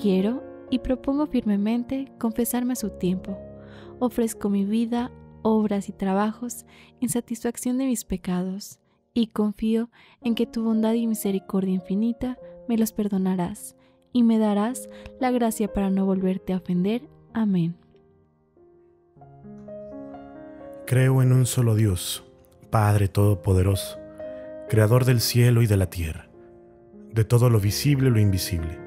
Quiero y propongo firmemente confesarme a su tiempo. Ofrezco mi vida, obras y trabajos en satisfacción de mis pecados, y confío en que tu bondad y misericordia infinita me los perdonarás, y me darás la gracia para no volverte a ofender. Amén. Creo en un solo Dios, Padre Todopoderoso, Creador del cielo y de la tierra, de todo lo visible y lo invisible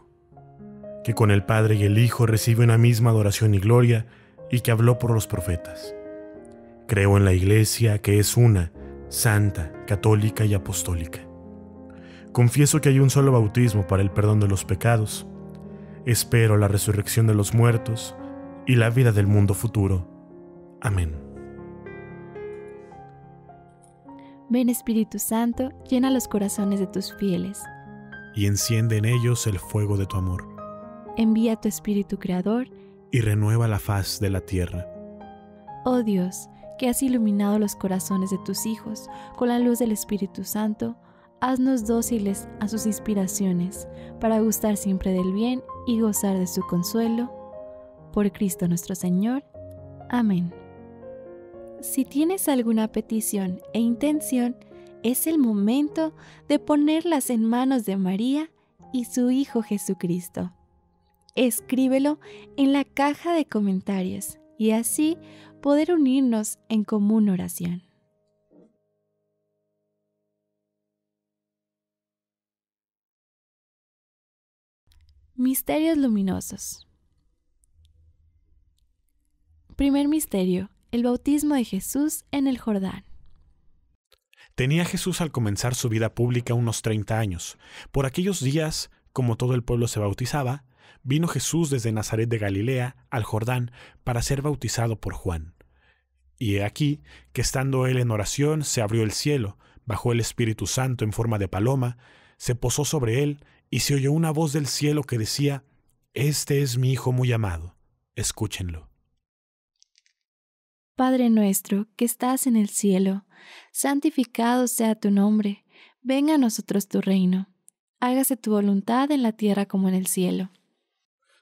que con el Padre y el Hijo recibe una misma adoración y gloria, y que habló por los profetas. Creo en la Iglesia, que es una, santa, católica y apostólica. Confieso que hay un solo bautismo para el perdón de los pecados. Espero la resurrección de los muertos y la vida del mundo futuro. Amén. Ven Espíritu Santo, llena los corazones de tus fieles. Y enciende en ellos el fuego de tu amor envía tu Espíritu Creador y renueva la faz de la tierra. Oh Dios, que has iluminado los corazones de tus hijos con la luz del Espíritu Santo, haznos dóciles a sus inspiraciones, para gustar siempre del bien y gozar de su consuelo. Por Cristo nuestro Señor. Amén. Si tienes alguna petición e intención, es el momento de ponerlas en manos de María y su Hijo Jesucristo escríbelo en la caja de comentarios y así poder unirnos en común oración. Misterios luminosos. Primer misterio, el bautismo de Jesús en el Jordán. Tenía Jesús al comenzar su vida pública unos 30 años. Por aquellos días, como todo el pueblo se bautizaba, vino Jesús desde Nazaret de Galilea al Jordán para ser bautizado por Juan. Y he aquí que estando él en oración se abrió el cielo, bajó el Espíritu Santo en forma de paloma, se posó sobre él y se oyó una voz del cielo que decía, Este es mi Hijo muy amado, escúchenlo. Padre nuestro que estás en el cielo, santificado sea tu nombre, venga a nosotros tu reino, hágase tu voluntad en la tierra como en el cielo.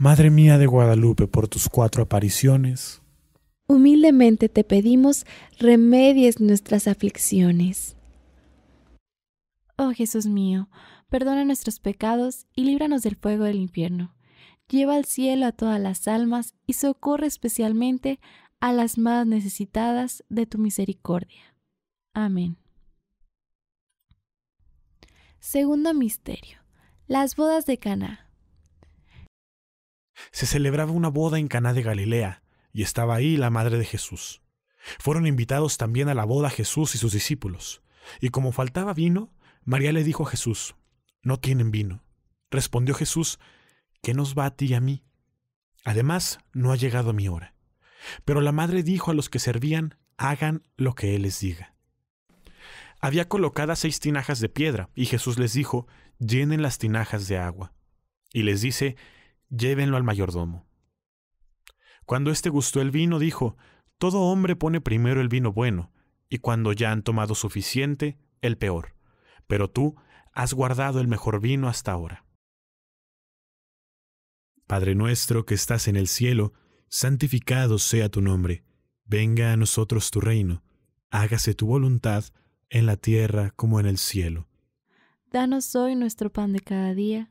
Madre mía de Guadalupe, por tus cuatro apariciones, humildemente te pedimos remedies nuestras aflicciones. Oh Jesús mío, perdona nuestros pecados y líbranos del fuego del infierno. Lleva al cielo a todas las almas y socorre especialmente a las más necesitadas de tu misericordia. Amén. Segundo misterio. Las bodas de Caná. Se celebraba una boda en Caná de Galilea, y estaba ahí la madre de Jesús. Fueron invitados también a la boda Jesús y sus discípulos. Y como faltaba vino, María le dijo a Jesús, No tienen vino. Respondió Jesús, ¿qué nos va a ti y a mí? Además, no ha llegado mi hora. Pero la madre dijo a los que servían, hagan lo que Él les diga. Había colocadas seis tinajas de piedra, y Jesús les dijo, llenen las tinajas de agua. Y les dice, llévenlo al mayordomo. Cuando éste gustó el vino, dijo, Todo hombre pone primero el vino bueno, y cuando ya han tomado suficiente, el peor. Pero tú has guardado el mejor vino hasta ahora. Padre nuestro que estás en el cielo, santificado sea tu nombre, venga a nosotros tu reino, hágase tu voluntad en la tierra como en el cielo. Danos hoy nuestro pan de cada día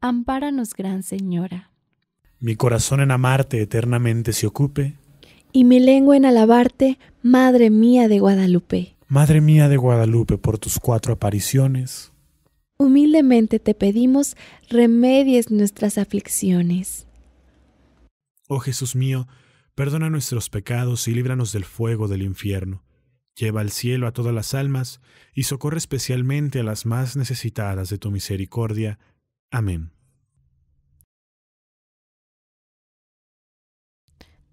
Ampáranos, Gran Señora. Mi corazón en amarte eternamente se ocupe. Y mi lengua en alabarte, Madre mía de Guadalupe. Madre mía de Guadalupe, por tus cuatro apariciones. Humildemente te pedimos, remedies nuestras aflicciones. Oh Jesús mío, perdona nuestros pecados y líbranos del fuego del infierno. Lleva al cielo a todas las almas y socorre especialmente a las más necesitadas de tu misericordia. Amén.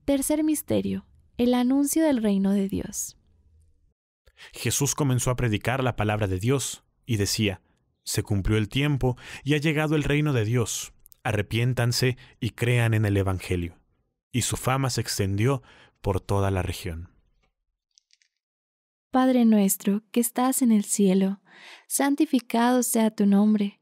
Tercer misterio, el anuncio del reino de Dios. Jesús comenzó a predicar la palabra de Dios y decía, se cumplió el tiempo y ha llegado el reino de Dios, arrepiéntanse y crean en el Evangelio. Y su fama se extendió por toda la región. Padre nuestro que estás en el cielo, santificado sea tu nombre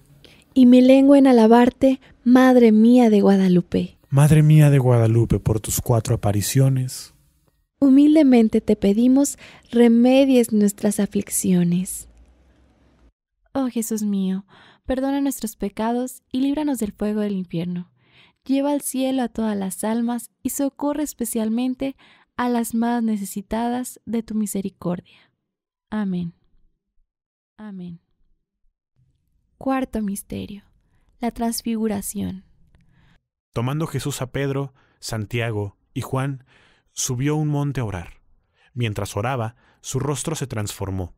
y mi lengua en alabarte, Madre mía de Guadalupe. Madre mía de Guadalupe, por tus cuatro apariciones. Humildemente te pedimos remedies nuestras aflicciones. Oh Jesús mío, perdona nuestros pecados y líbranos del fuego del infierno. Lleva al cielo a todas las almas y socorre especialmente a las más necesitadas de tu misericordia. Amén. Amén. Cuarto misterio, la transfiguración. Tomando Jesús a Pedro, Santiago y Juan, subió un monte a orar. Mientras oraba, su rostro se transformó.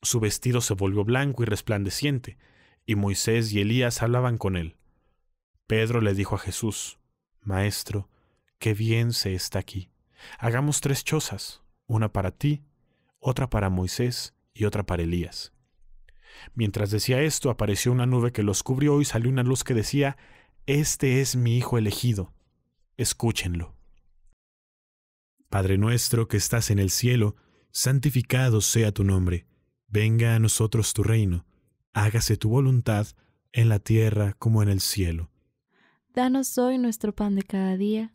Su vestido se volvió blanco y resplandeciente, y Moisés y Elías hablaban con él. Pedro le dijo a Jesús, Maestro, qué bien se está aquí. Hagamos tres chozas, una para ti, otra para Moisés y otra para Elías. Mientras decía esto, apareció una nube que los cubrió y salió una luz que decía, Este es mi Hijo elegido. Escúchenlo. Padre nuestro que estás en el cielo, santificado sea tu nombre. Venga a nosotros tu reino. Hágase tu voluntad en la tierra como en el cielo. Danos hoy nuestro pan de cada día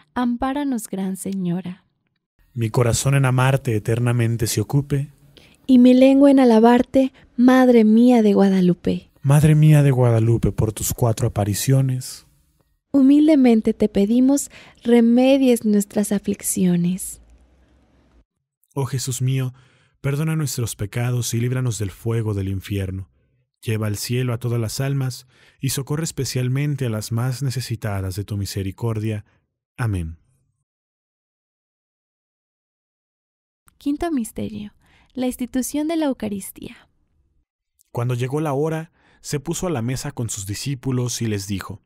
Ampáranos, Gran Señora. Mi corazón en amarte eternamente se ocupe. Y mi lengua en alabarte, Madre mía de Guadalupe. Madre mía de Guadalupe, por tus cuatro apariciones. Humildemente te pedimos, remedies nuestras aflicciones. Oh Jesús mío, perdona nuestros pecados y líbranos del fuego del infierno. Lleva al cielo a todas las almas y socorre especialmente a las más necesitadas de tu misericordia. Amén. Quinto misterio. La institución de la Eucaristía. Cuando llegó la hora, se puso a la mesa con sus discípulos y les dijo,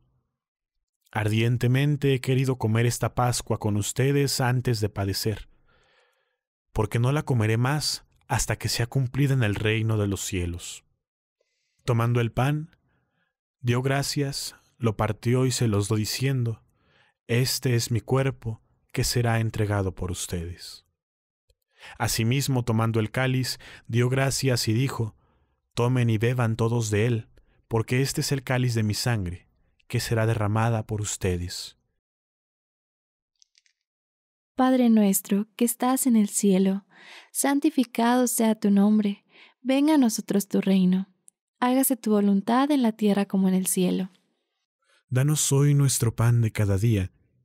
Ardientemente he querido comer esta Pascua con ustedes antes de padecer, porque no la comeré más hasta que sea cumplida en el reino de los cielos. Tomando el pan, dio gracias, lo partió y se los dio diciendo, este es mi cuerpo que será entregado por ustedes. Asimismo, tomando el cáliz, dio gracias y dijo, Tomen y beban todos de él, porque este es el cáliz de mi sangre, que será derramada por ustedes. Padre nuestro, que estás en el cielo, santificado sea tu nombre, venga a nosotros tu reino, hágase tu voluntad en la tierra como en el cielo. Danos hoy nuestro pan de cada día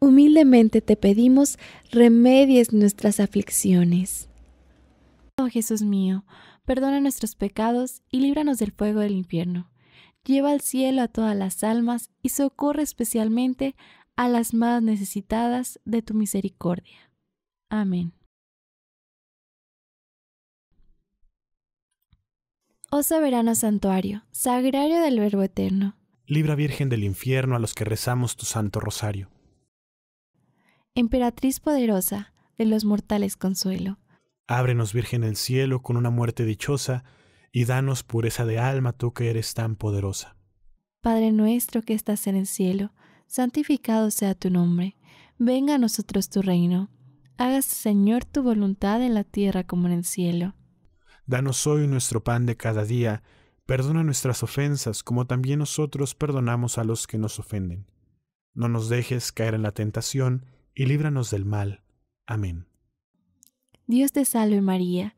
Humildemente te pedimos remedies nuestras aflicciones. Oh Jesús mío, perdona nuestros pecados y líbranos del fuego del infierno. Lleva al cielo a todas las almas y socorre especialmente a las más necesitadas de tu misericordia. Amén. Oh soberano santuario, sagrario del Verbo Eterno. Libra Virgen del infierno a los que rezamos tu santo rosario Emperatriz poderosa, de los mortales consuelo. Ábrenos, Virgen el cielo, con una muerte dichosa, y danos pureza de alma, tú que eres tan poderosa. Padre nuestro que estás en el cielo, santificado sea tu nombre, venga a nosotros tu reino, hágase Señor tu voluntad en la tierra como en el cielo. Danos hoy nuestro pan de cada día, perdona nuestras ofensas como también nosotros perdonamos a los que nos ofenden. No nos dejes caer en la tentación, y líbranos del mal. Amén. Dios te salve María,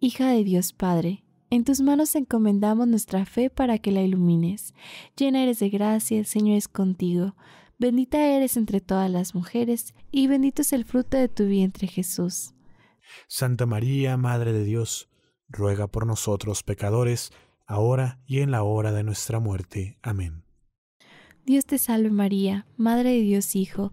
hija de Dios Padre. En tus manos encomendamos nuestra fe para que la ilumines. Llena eres de gracia, el Señor es contigo. Bendita eres entre todas las mujeres, y bendito es el fruto de tu vientre Jesús. Santa María, Madre de Dios, ruega por nosotros pecadores, ahora y en la hora de nuestra muerte. Amén. Dios te salve María, Madre de Dios Hijo,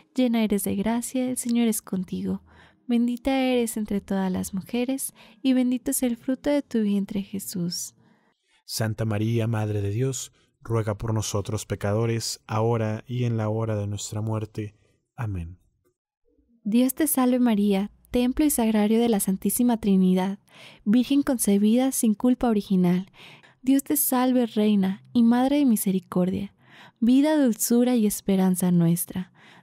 llena eres de gracia, el Señor es contigo. Bendita eres entre todas las mujeres, y bendito es el fruto de tu vientre Jesús. Santa María, Madre de Dios, ruega por nosotros pecadores, ahora y en la hora de nuestra muerte. Amén. Dios te salve María, templo y sagrario de la Santísima Trinidad, Virgen concebida sin culpa original. Dios te salve Reina y Madre de Misericordia, vida, dulzura y esperanza nuestra.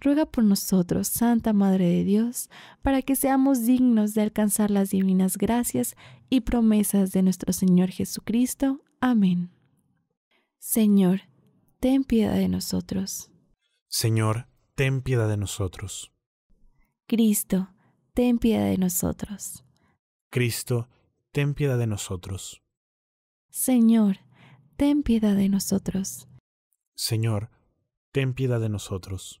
ruega por nosotros, Santa Madre de Dios, para que seamos dignos de alcanzar las divinas gracias y promesas de nuestro Señor Jesucristo. Amén. Señor, ten piedad de nosotros. Señor, ten piedad de nosotros. Cristo, ten piedad de nosotros. Cristo, ten piedad de nosotros. Señor, ten piedad de nosotros. Señor, ten piedad de nosotros.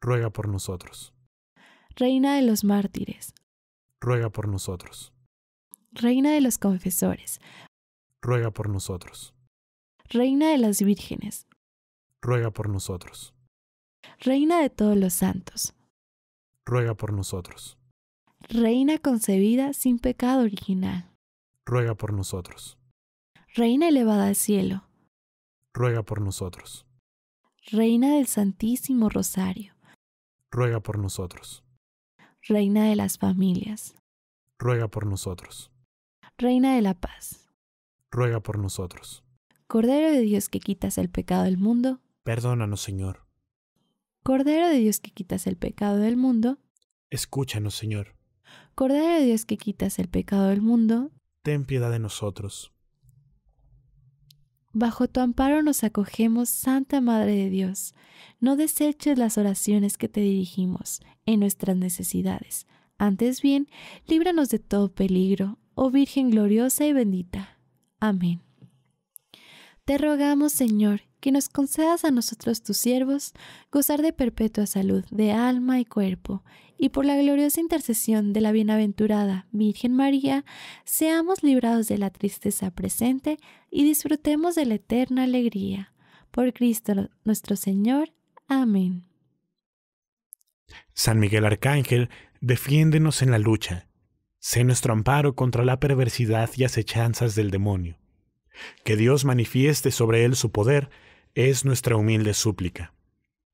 ruega por nosotros. Reina de los mártires, ruega por nosotros. Reina de los confesores, ruega por nosotros. Reina de las vírgenes, ruega por nosotros. Reina de todos los santos, ruega por nosotros. Reina concebida sin pecado original, ruega por nosotros. Reina elevada al cielo, ruega por nosotros. Reina del Santísimo Rosario, ruega por nosotros. Reina de las familias, ruega por nosotros. Reina de la paz, ruega por nosotros. Cordero de Dios que quitas el pecado del mundo, perdónanos Señor. Cordero de Dios que quitas el pecado del mundo, escúchanos Señor. Cordero de Dios que quitas el pecado del mundo, ten piedad de nosotros. Bajo tu amparo nos acogemos, Santa Madre de Dios. No deseches las oraciones que te dirigimos en nuestras necesidades. Antes bien, líbranos de todo peligro, oh Virgen gloriosa y bendita. Amén. Te rogamos, Señor, que nos concedas a nosotros tus siervos gozar de perpetua salud de alma y cuerpo, y por la gloriosa intercesión de la bienaventurada Virgen María, seamos librados de la tristeza presente y disfrutemos de la eterna alegría. Por Cristo nuestro Señor. Amén. San Miguel Arcángel, defiéndenos en la lucha. Sé nuestro amparo contra la perversidad y acechanzas del demonio. Que Dios manifieste sobre él su poder es nuestra humilde súplica.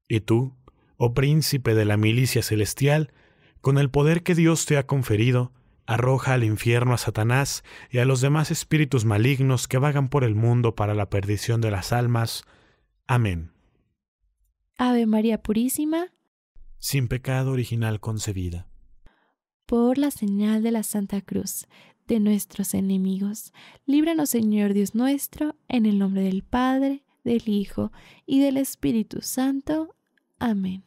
Y tú, oh príncipe de la milicia celestial, con el poder que Dios te ha conferido, arroja al infierno a Satanás y a los demás espíritus malignos que vagan por el mundo para la perdición de las almas. Amén. Ave María Purísima, sin pecado original concebida. Por la señal de la Santa Cruz, de nuestros enemigos, líbranos Señor Dios nuestro, en el nombre del Padre, del Hijo y del Espíritu Santo. Amén.